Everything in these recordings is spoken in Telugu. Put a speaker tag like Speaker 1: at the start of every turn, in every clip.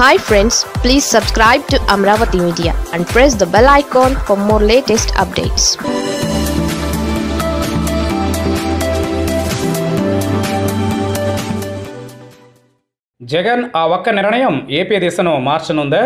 Speaker 1: hi friends please subscribe to Amaravati media and press the bell icon for more latest updates Jagan ఆ ఒక్క నిర్ణయం ఏపీ దిశను మార్చనుందా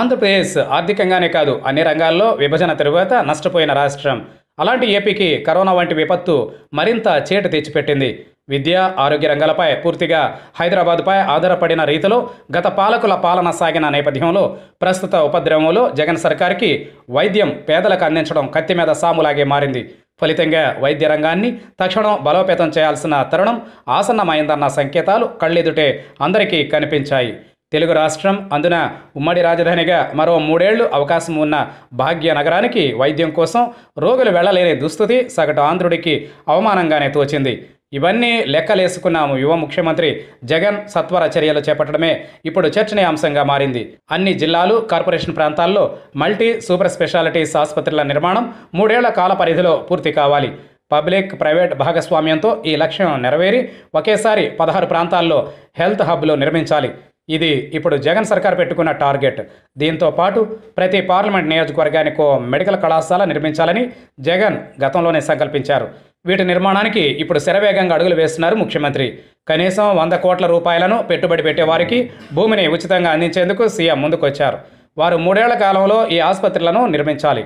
Speaker 1: ఆంధ్రప్రదేశ్ ఆర్థికంగానే కాదు అన్ని రంగాల్లో విభజన తరువాత నష్టపోయిన రాష్ట్రం అలాంటి ఏపీకి కరోనా వంటి విపత్తు మరింత చేటు తెచ్చిపెట్టింది విద్య ఆరోగ్య రంగాలపై పూర్తిగా హైదరాబాద్పై ఆధారపడిన రీతిలో గత పాలకుల పాలన సాగిన నేపథ్యంలో ప్రస్తుత ఉపద్రవంలో జగన్ సర్కార్కి వైద్యం పేదలకు అందించడం కత్తి మీద సాములాగే మారింది ఫలితంగా వైద్య రంగాన్ని తక్షణం బలోపేతం చేయాల్సిన తరుణం ఆసన్నమైందన్న సంకేతాలు కళ్ళెదుటే అందరికీ కనిపించాయి తెలుగు రాష్ట్రం అందున ఉమ్మడి రాజధానిగా మరో మూడేళ్లు అవకాశం ఉన్న భాగ్య నగరానికి వైద్యం కోసం రోగులు వెళ్లలేని దుస్థితి సగటు ఆంధ్రుడికి అవమానంగానే తోచింది ఇవన్నీ లెక్కలేసుకున్నాము యువ ముఖ్యమంత్రి జగన్ సత్వర చర్యలు చేపట్టడమే ఇప్పుడు చర్చనీయాంశంగా మారింది అన్ని జిల్లాలు కార్పొరేషన్ ప్రాంతాల్లో మల్టీ సూపర్ స్పెషాలిటీస్ ఆసుపత్రుల నిర్మాణం మూడేళ్ల కాల పరిధిలో పూర్తి కావాలి పబ్లిక్ ప్రైవేట్ భాగస్వామ్యంతో ఈ లక్ష్యం నెరవేరి ఒకేసారి పదహారు ప్రాంతాల్లో హెల్త్ హబ్లు నిర్మించాలి ఇది ఇప్పుడు జగన్ సర్కార్ పెట్టుకున్న టార్గెట్ దీంతో పాటు ప్రతి పార్లమెంట్ నియోజకవర్గానికి మెడికల్ కళాశాల నిర్మించాలని జగన్ గతంలోనే సంకల్పించారు వీటి నిర్మాణానికి ఇప్పుడు శరవేగంగా అడుగులు వేస్తున్నారు ముఖ్యమంత్రి కనీసం వంద కోట్ల రూపాయలను పెట్టుబడి పెట్టేవారికి భూమిని ఉచితంగా అందించేందుకు సీఎం ముందుకొచ్చారు వారు మూడేళ్ల కాలంలో ఈ ఆసుపత్రులను నిర్మించాలి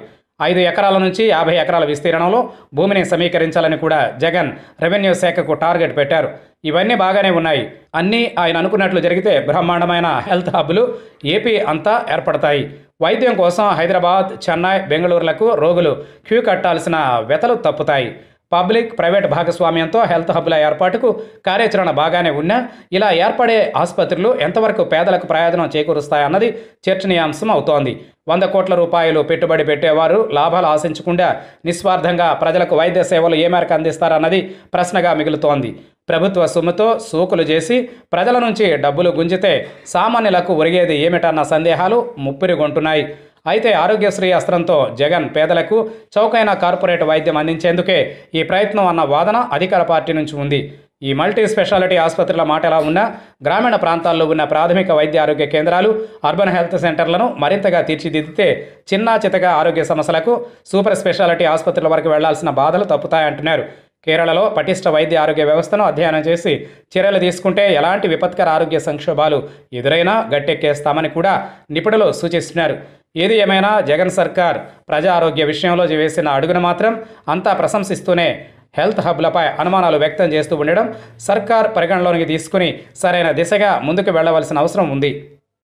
Speaker 1: ఐదు ఎకరాల నుంచి యాభై ఎకరాల విస్తీర్ణంలో భూమిని సమీకరించాలని కూడా జగన్ రెవెన్యూ శాఖకు టార్గెట్ పెట్టారు ఇవన్నీ బాగానే ఉన్నాయి అన్నీ ఆయన అనుకున్నట్లు జరిగితే బ్రహ్మాండమైన హెల్త్ హబ్లు ఏపీ అంతా ఏర్పడతాయి వైద్యం కోసం హైదరాబాద్ చెన్నై బెంగళూరులకు రోగులు క్యూ కట్టాల్సిన వెతలు తప్పుతాయి పబ్లిక్ ప్రైవేట్ భాగస్వామ్యంతో హెల్త్ హబ్ల ఏర్పాటుకు కార్యాచరణ బాగానే ఉన్నా ఇలా ఏర్పడే ఆసుపత్రులు ఎంతవరకు పేదలకు ప్రయోజనం చేకూరుస్తాయన్నది చర్చనీయాంశం అవుతోంది వంద కోట్ల రూపాయలు పెట్టుబడి పెట్టేవారు లాభాలు ఆశించకుండా నిస్వార్థంగా ప్రజలకు వైద్య సేవలు ఏ మేరకు అందిస్తారన్నది ప్రశ్నగా మిగులుతోంది ప్రభుత్వ సొమ్ముతో సూకులు చేసి ప్రజల నుంచి డబ్బులు గుంజితే సామాన్యులకు ఒరిగేది ఏమిటన్న సందేహాలు ముప్పిరిగొంటున్నాయి అయితే ఆరోగ్యశ్రీ అస్త్రంతో జగన్ పేదలకు చౌకైన కార్పొరేట్ వైద్యం అందించేందుకే ఈ ప్రయత్నం అన్న వాదన అధికార పార్టీ నుంచి ఉంది ఈ మల్టీ స్పెషాలిటీ ఆసుపత్రుల మాట ఎలా ఉన్నా గ్రామీణ ప్రాంతాల్లో ఉన్న ప్రాథమిక వైద్య ఆరోగ్య కేంద్రాలు అర్బన్ హెల్త్ సెంటర్లను మరింతగా తీర్చిదిద్దితే చిన్న చితక ఆరోగ్య సమస్యలకు సూపర్ స్పెషాలిటీ ఆసుపత్రుల వరకు వెళ్లాల్సిన బాధలు తప్పుతాయంటున్నారు కేరళలో పటిష్ట వైద్య ఆరోగ్య వ్యవస్థను అధ్యయనం చేసి చర్యలు తీసుకుంటే ఎలాంటి విపత్కర ఆరోగ్య సంక్షోభాలు ఎదురైనా గట్టెక్కేస్తామని కూడా నిపుణులు సూచిస్తున్నారు ఏది ఏమైనా జగన్ సర్కార్ ప్రజా ఆరోగ్య విషయంలో వేసిన అడుగును మాత్రం అంతా ప్రశంసిస్తూనే హెల్త్ హబ్లపై అనుమానాలు వ్యక్తం చేస్తూ ఉండడం సర్కార్ పరిగణలోనికి తీసుకుని సరైన దిశగా ముందుకు వెళ్లవలసిన అవసరం ఉంది